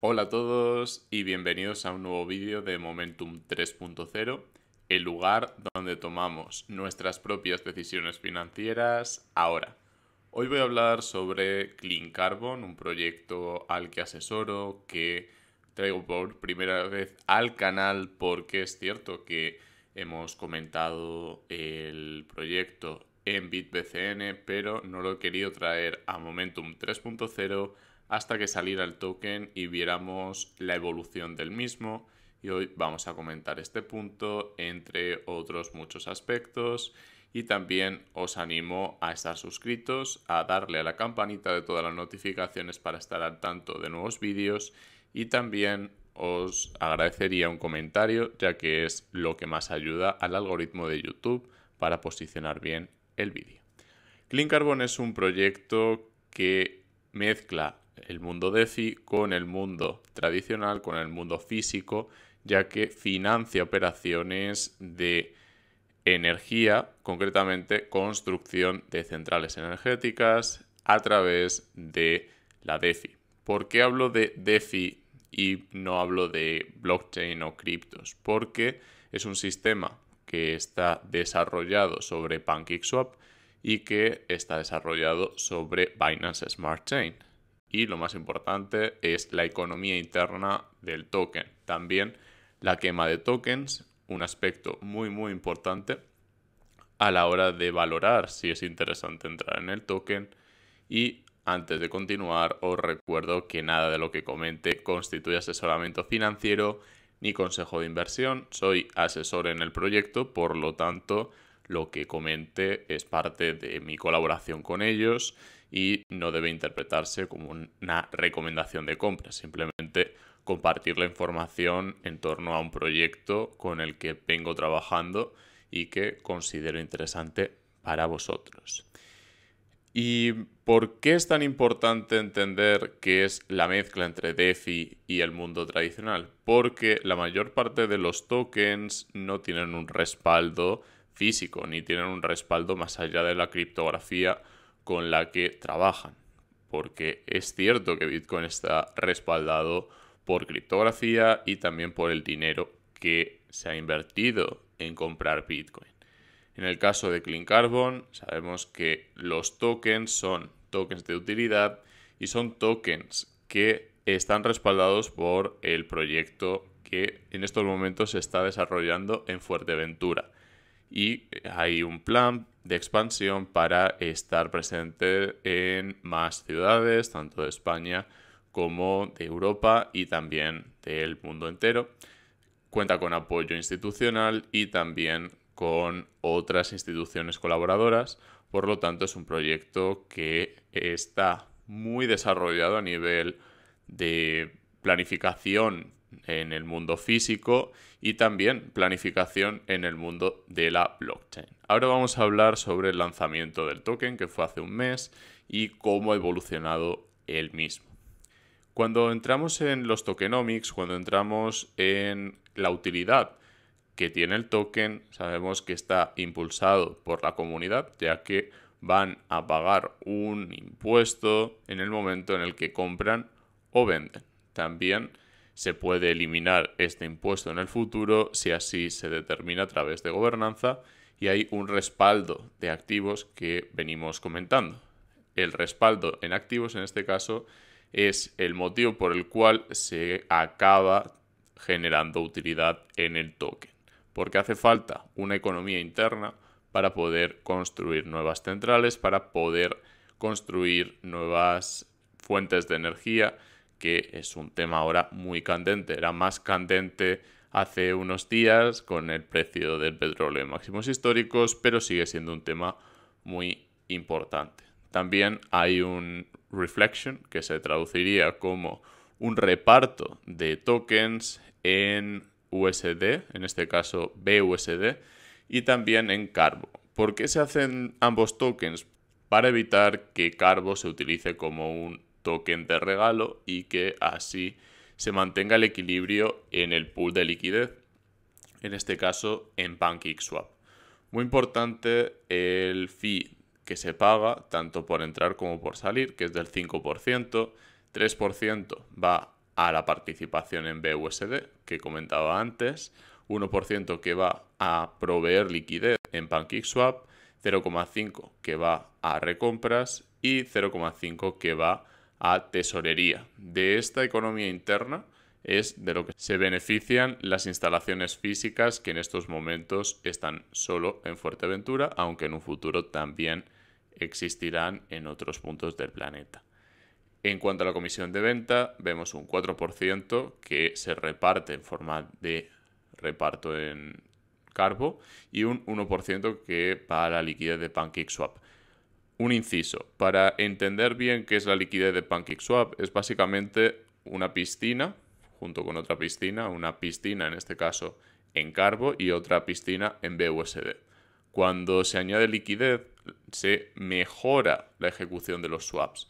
Hola a todos y bienvenidos a un nuevo vídeo de Momentum 3.0, el lugar donde tomamos nuestras propias decisiones financieras ahora. Hoy voy a hablar sobre Clean Carbon, un proyecto al que asesoro, que traigo por primera vez al canal porque es cierto que hemos comentado el proyecto en BitBCN, pero no lo he querido traer a Momentum 3.0 hasta que saliera el token y viéramos la evolución del mismo. Y hoy vamos a comentar este punto entre otros muchos aspectos. Y también os animo a estar suscritos, a darle a la campanita de todas las notificaciones para estar al tanto de nuevos vídeos. Y también os agradecería un comentario, ya que es lo que más ayuda al algoritmo de YouTube para posicionar bien el vídeo. Clean Carbon es un proyecto que mezcla el mundo DeFi con el mundo tradicional, con el mundo físico, ya que financia operaciones de energía, concretamente construcción de centrales energéticas a través de la DeFi. ¿Por qué hablo de DeFi y no hablo de blockchain o criptos? Porque es un sistema que está desarrollado sobre PancakeSwap y que está desarrollado sobre Binance Smart Chain y lo más importante es la economía interna del token. También la quema de tokens, un aspecto muy muy importante a la hora de valorar si es interesante entrar en el token y antes de continuar os recuerdo que nada de lo que comente constituye asesoramiento financiero ni consejo de inversión, soy asesor en el proyecto, por lo tanto lo que comente es parte de mi colaboración con ellos y no debe interpretarse como una recomendación de compra, simplemente compartir la información en torno a un proyecto con el que vengo trabajando y que considero interesante para vosotros. ¿Y por qué es tan importante entender qué es la mezcla entre DeFi y el mundo tradicional? Porque la mayor parte de los tokens no tienen un respaldo físico, ni tienen un respaldo más allá de la criptografía con la que trabajan. Porque es cierto que Bitcoin está respaldado por criptografía y también por el dinero que se ha invertido en comprar Bitcoin. En el caso de Clean Carbon, sabemos que los tokens son tokens de utilidad y son tokens que están respaldados por el proyecto que en estos momentos se está desarrollando en Fuerteventura y hay un plan de expansión para estar presente en más ciudades, tanto de España como de Europa y también del mundo entero. Cuenta con apoyo institucional y también con otras instituciones colaboradoras, por lo tanto es un proyecto que está muy desarrollado a nivel de planificación en el mundo físico y también planificación en el mundo de la blockchain. Ahora vamos a hablar sobre el lanzamiento del token que fue hace un mes y cómo ha evolucionado el mismo. Cuando entramos en los tokenomics, cuando entramos en la utilidad que tiene el token, sabemos que está impulsado por la comunidad, ya que van a pagar un impuesto en el momento en el que compran o venden. También se puede eliminar este impuesto en el futuro si así se determina a través de gobernanza y hay un respaldo de activos que venimos comentando. El respaldo en activos en este caso es el motivo por el cual se acaba generando utilidad en el token, porque hace falta una economía interna para poder construir nuevas centrales, para poder construir nuevas fuentes de energía que es un tema ahora muy candente. Era más candente hace unos días con el precio del petróleo en máximos históricos, pero sigue siendo un tema muy importante. También hay un reflection que se traduciría como un reparto de tokens en USD, en este caso BUSD, y también en Carbo. ¿Por qué se hacen ambos tokens? Para evitar que Carbo se utilice como un token de regalo y que así se mantenga el equilibrio en el pool de liquidez, en este caso en PancakeSwap. Muy importante el fee que se paga tanto por entrar como por salir, que es del 5%, 3% va a la participación en BUSD, que comentaba antes, 1% que va a proveer liquidez en PancakeSwap, 0,5 que va a recompras y 0,5 que va a a tesorería. De esta economía interna es de lo que se benefician las instalaciones físicas que en estos momentos están solo en Fuerteventura, aunque en un futuro también existirán en otros puntos del planeta. En cuanto a la comisión de venta, vemos un 4% que se reparte en forma de reparto en Carbo y un 1% que para la liquidez de Swap. Un inciso, para entender bien qué es la liquidez de PancakeSwap, es básicamente una piscina, junto con otra piscina, una piscina en este caso en Carbo y otra piscina en BUSD. Cuando se añade liquidez, se mejora la ejecución de los swaps.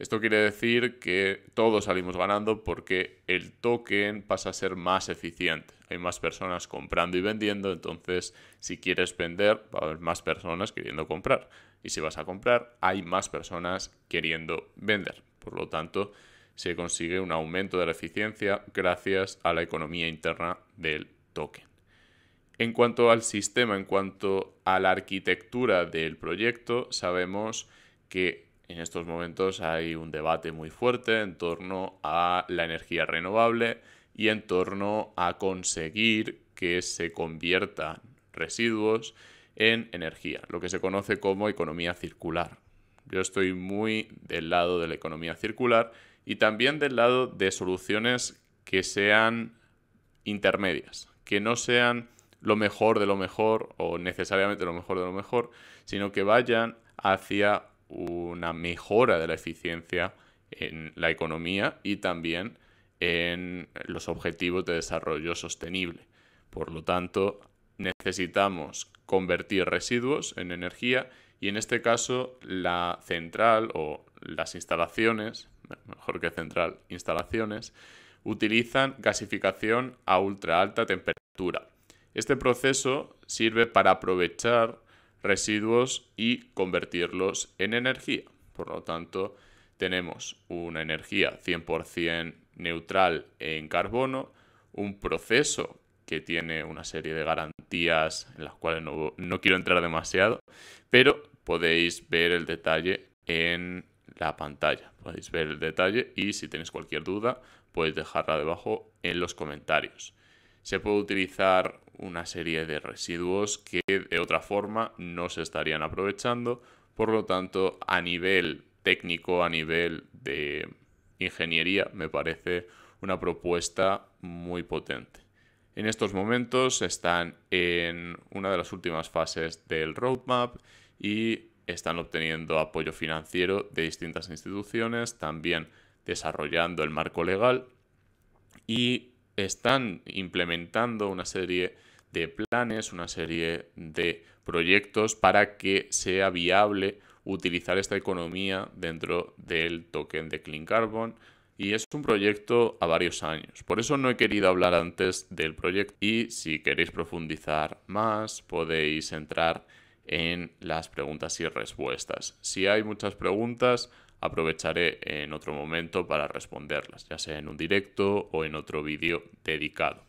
Esto quiere decir que todos salimos ganando porque el token pasa a ser más eficiente. Hay más personas comprando y vendiendo, entonces si quieres vender, va a haber más personas queriendo comprar y si vas a comprar, hay más personas queriendo vender. Por lo tanto, se consigue un aumento de la eficiencia gracias a la economía interna del token. En cuanto al sistema, en cuanto a la arquitectura del proyecto, sabemos que en estos momentos hay un debate muy fuerte en torno a la energía renovable y en torno a conseguir que se conviertan residuos en energía, lo que se conoce como economía circular. Yo estoy muy del lado de la economía circular y también del lado de soluciones que sean intermedias, que no sean lo mejor de lo mejor o necesariamente lo mejor de lo mejor, sino que vayan hacia una mejora de la eficiencia en la economía y también en los objetivos de desarrollo sostenible. Por lo tanto, necesitamos convertir residuos en energía y en este caso la central o las instalaciones, mejor que central, instalaciones, utilizan gasificación a ultra alta temperatura. Este proceso sirve para aprovechar residuos y convertirlos en energía. Por lo tanto, tenemos una energía 100% neutral en carbono, un proceso que tiene una serie de garantías en las cuales no quiero entrar demasiado, pero podéis ver el detalle en la pantalla. Podéis ver el detalle y si tenéis cualquier duda, podéis dejarla debajo en los comentarios. Se puede utilizar una serie de residuos que de otra forma no se estarían aprovechando, por lo tanto, a nivel técnico, a nivel de ingeniería, me parece una propuesta muy potente. En estos momentos están en una de las últimas fases del roadmap y están obteniendo apoyo financiero de distintas instituciones, también desarrollando el marco legal y están implementando una serie de planes, una serie de proyectos para que sea viable utilizar esta economía dentro del token de Clean Carbon, y es un proyecto a varios años. Por eso no he querido hablar antes del proyecto y si queréis profundizar más podéis entrar en las preguntas y respuestas. Si hay muchas preguntas, aprovecharé en otro momento para responderlas, ya sea en un directo o en otro vídeo dedicado.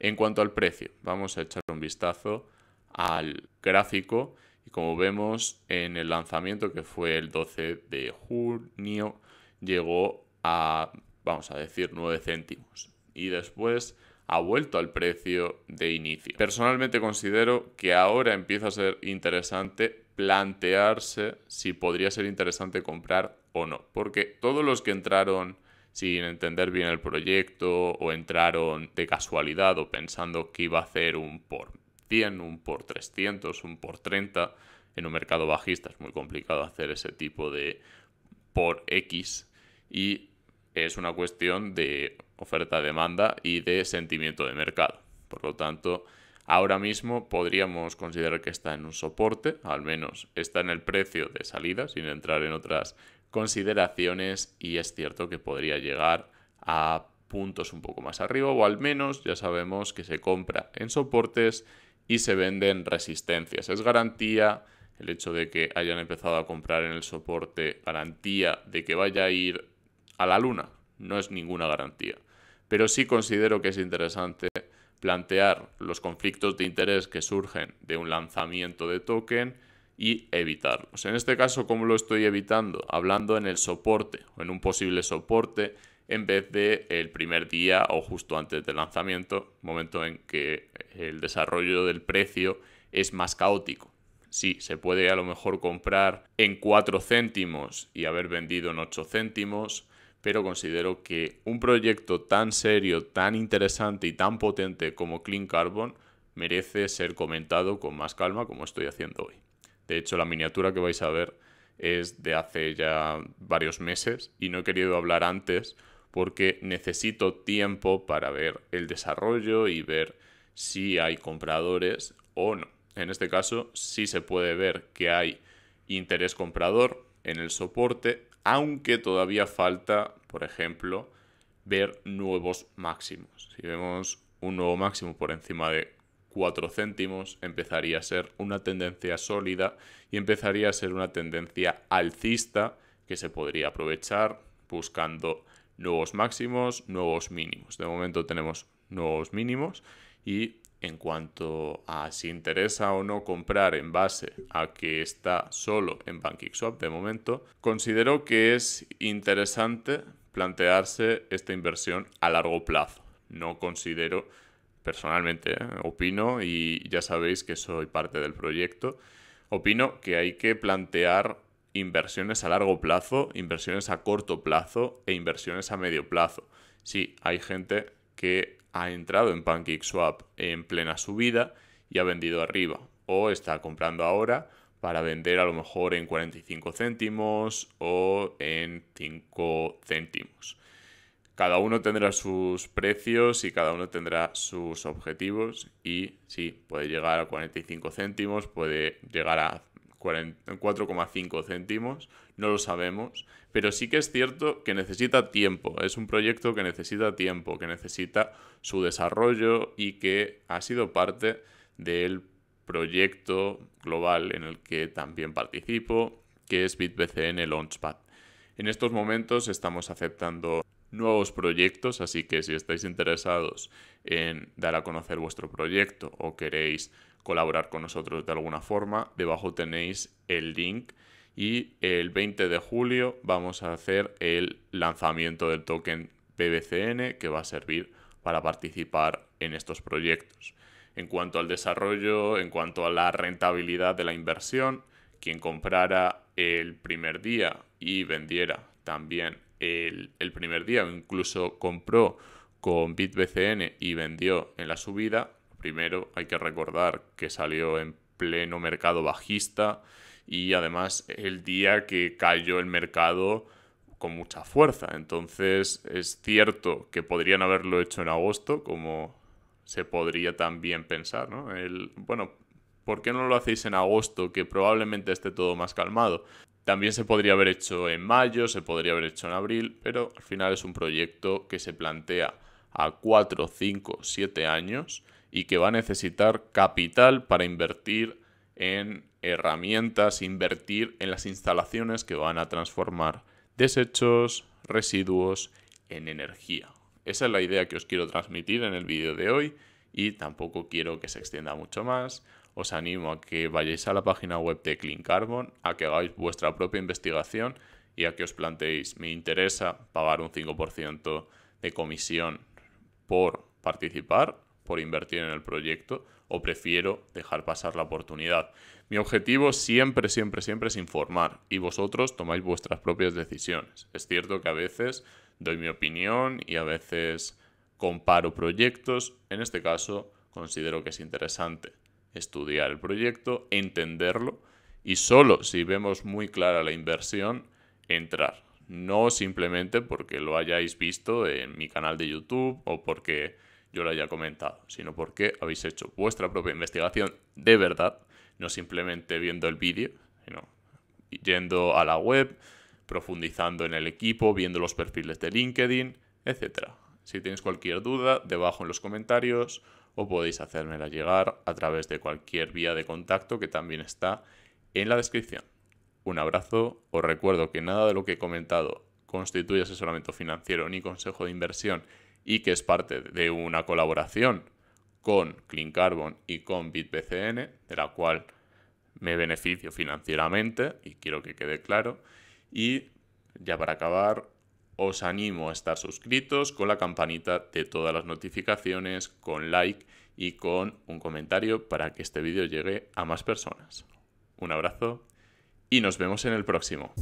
En cuanto al precio, vamos a echar un vistazo al gráfico y como vemos en el lanzamiento que fue el 12 de junio, llegó a, vamos a decir, 9 céntimos. Y después ha vuelto al precio de inicio. Personalmente considero que ahora empieza a ser interesante plantearse si podría ser interesante comprar o no. Porque todos los que entraron sin entender bien el proyecto o entraron de casualidad o pensando que iba a hacer un por 100, un por 300, un por 30, en un mercado bajista es muy complicado hacer ese tipo de por X y es una cuestión de oferta-demanda y de sentimiento de mercado. Por lo tanto, ahora mismo podríamos considerar que está en un soporte, al menos está en el precio de salida, sin entrar en otras consideraciones, y es cierto que podría llegar a puntos un poco más arriba o al menos ya sabemos que se compra en soportes y se venden resistencias. Es garantía el hecho de que hayan empezado a comprar en el soporte, garantía de que vaya a ir a la Luna. No es ninguna garantía. Pero sí considero que es interesante plantear los conflictos de interés que surgen de un lanzamiento de token y evitarlos. En este caso, como lo estoy evitando? Hablando en el soporte o en un posible soporte en vez de el primer día o justo antes del lanzamiento, momento en que el desarrollo del precio es más caótico. si se puede a lo mejor comprar en 4 céntimos y haber vendido en 8 céntimos, pero considero que un proyecto tan serio, tan interesante y tan potente como Clean Carbon merece ser comentado con más calma como estoy haciendo hoy. De hecho, la miniatura que vais a ver es de hace ya varios meses y no he querido hablar antes porque necesito tiempo para ver el desarrollo y ver si hay compradores o no. En este caso, sí se puede ver que hay interés comprador en el soporte, aunque todavía falta por ejemplo, ver nuevos máximos. Si vemos un nuevo máximo por encima de 4 céntimos, empezaría a ser una tendencia sólida y empezaría a ser una tendencia alcista que se podría aprovechar buscando nuevos máximos, nuevos mínimos. De momento tenemos nuevos mínimos y en cuanto a si interesa o no comprar en base a que está solo en Banking de momento, considero que es interesante plantearse esta inversión a largo plazo. No considero, personalmente, ¿eh? opino, y ya sabéis que soy parte del proyecto, opino que hay que plantear inversiones a largo plazo, inversiones a corto plazo e inversiones a medio plazo. Sí, hay gente que ha entrado en PancakeSwap en plena subida y ha vendido arriba, o está comprando ahora para vender a lo mejor en 45 céntimos o en 5 céntimos. Cada uno tendrá sus precios y cada uno tendrá sus objetivos y sí, puede llegar a 45 céntimos, puede llegar a 4,5 céntimos, no lo sabemos, pero sí que es cierto que necesita tiempo, es un proyecto que necesita tiempo, que necesita su desarrollo y que ha sido parte del proyecto global en el que también participo, que es BitBCN Launchpad. En estos momentos estamos aceptando nuevos proyectos, así que si estáis interesados en dar a conocer vuestro proyecto o queréis colaborar con nosotros de alguna forma, debajo tenéis el link y el 20 de julio vamos a hacer el lanzamiento del token BBCN que va a servir para participar en estos proyectos en cuanto al desarrollo, en cuanto a la rentabilidad de la inversión. Quien comprara el primer día y vendiera también el, primer día, o incluso compró con BitBCN y vendió en la subida, primero hay que recordar que salió en pleno mercado bajista y además el día que cayó el mercado con mucha fuerza. Entonces es cierto que podrían haberlo hecho en agosto, como se podría también pensar, ¿no? El, bueno, ¿por qué no lo hacéis en agosto, que probablemente esté todo más calmado? También se podría haber hecho en mayo, se podría haber hecho en abril, pero al final es un proyecto que se plantea a 4, 5, 7 años y que va a necesitar capital para invertir en herramientas, invertir en las instalaciones que van a transformar desechos, residuos en energía. Esa es la idea que os quiero transmitir en el vídeo de hoy y tampoco quiero que se extienda mucho más. Os animo a que vayáis a la página web de Clean Carbon, a que hagáis vuestra propia investigación y a que os planteéis, ¿me interesa pagar un 5% de comisión por participar, por invertir en el proyecto? ¿O prefiero dejar pasar la oportunidad? Mi objetivo siempre, siempre, siempre es informar y vosotros tomáis vuestras propias decisiones. Es cierto que a veces doy mi opinión y a veces comparo proyectos. En este caso, considero que es interesante estudiar el proyecto, entenderlo y solo si vemos muy clara la inversión, entrar. No simplemente porque lo hayáis visto en mi canal de YouTube o porque yo lo haya comentado, sino porque habéis hecho vuestra propia investigación de verdad, no simplemente viendo el vídeo, sino yendo a la web, profundizando en el equipo, viendo los perfiles de LinkedIn, etc. Si tenéis cualquier duda, debajo en los comentarios o podéis hacérmela llegar a través de cualquier vía de contacto que también está en la descripción. Un abrazo, os recuerdo que nada de lo que he comentado constituye asesoramiento financiero ni consejo de inversión y que es parte de una colaboración con Clean Carbon y con BitBCN, de la cual me beneficio financieramente y quiero que quede claro. Y ya para acabar, os animo a estar suscritos con la campanita de todas las notificaciones, con like y con un comentario para que este vídeo llegue a más personas. Un abrazo y nos vemos en el próximo.